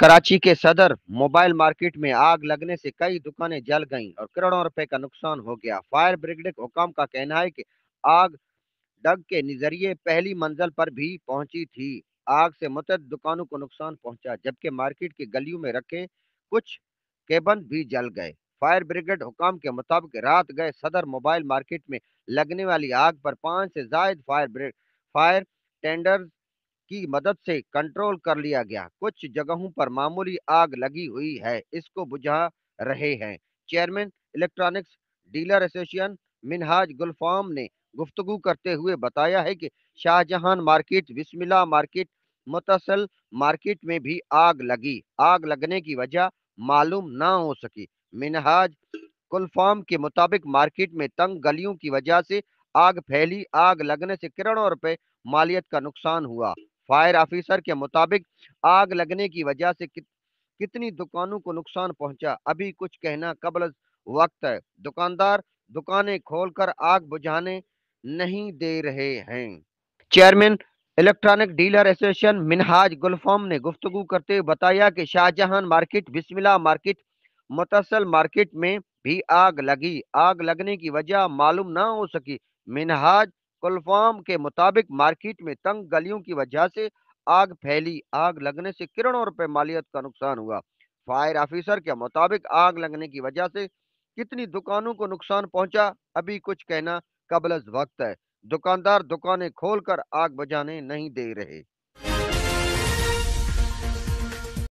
कराची के सदर mobile market में आग लगने से कई दुकानें जल गईं और करोड़ों रुपए का नुकसान हो गया फायर ब्रिगेड हुक्म का कहना है कि आग डग के नजरिए पहली मंजिल पर भी पहुंची थी आग से मुतद दुकानों को नुकसान पहुंचा जबकि मार्केट की गलियों में रखे कुछ केबन भी जल गए फायर ब्रिगेड हुकाम के मुताबिक रात गए सदर मोबाइल मार्केट में लगने वाली आग पर पाँच से जायद फायर ब्रिगेड फायर टेंडर्स की मदद से कंट्रोल कर लिया गया कुछ जगहों पर मामूली आग लगी हुई है इसको बुझा रहे हैं chairman electronics dealer association Minhaj Gulfam ने गुफ्तगु करते हुए बताया है कि शाहजहान मार्केट बिस्मिल्ला मार्केट मुतसल मार्केट में भी आग लगी आग लगने की वजह मालूम ना हो सकी मिनहाज कुलफाम के मुताबिक मार्केट में तंग गलियों की वजह से आग फैली आग लगने से करोड़ों रुपए मालियत का नुकसान हुआ फायर ऑफिसर के मुताबिक आग लगने की वजह से कि, कितनी दुकानों को नुकसान पहुंचा अभी कुछ कहना कबल वक्त है दुकानदार दुकानें खोलकर आग बुझाने नहीं दे रहे हैं chairman electronic dealer association Minhaj Gulfam ने गुफ्तु करते हुए बताया कि शाहजहां मार्केट बिस्मिला मार्केट मुतसल मार्केट में भी आग लगी आग लगने की वजह मालूम ना हो सकी मिनहाज कुलफाम के मुताबिक मार्केट में तंग गलियों की वजह से आग फैली आग लगने से किरणों रुपए मालियत का नुकसान हुआ फायर ऑफिसर के मुताबिक आग लगने की वजह से कितनी दुकानों को नुकसान पहुंचा अभी कुछ कहना कबल वक्त है दुकानदार दुकानें खोलकर आग बजाने नहीं दे रहे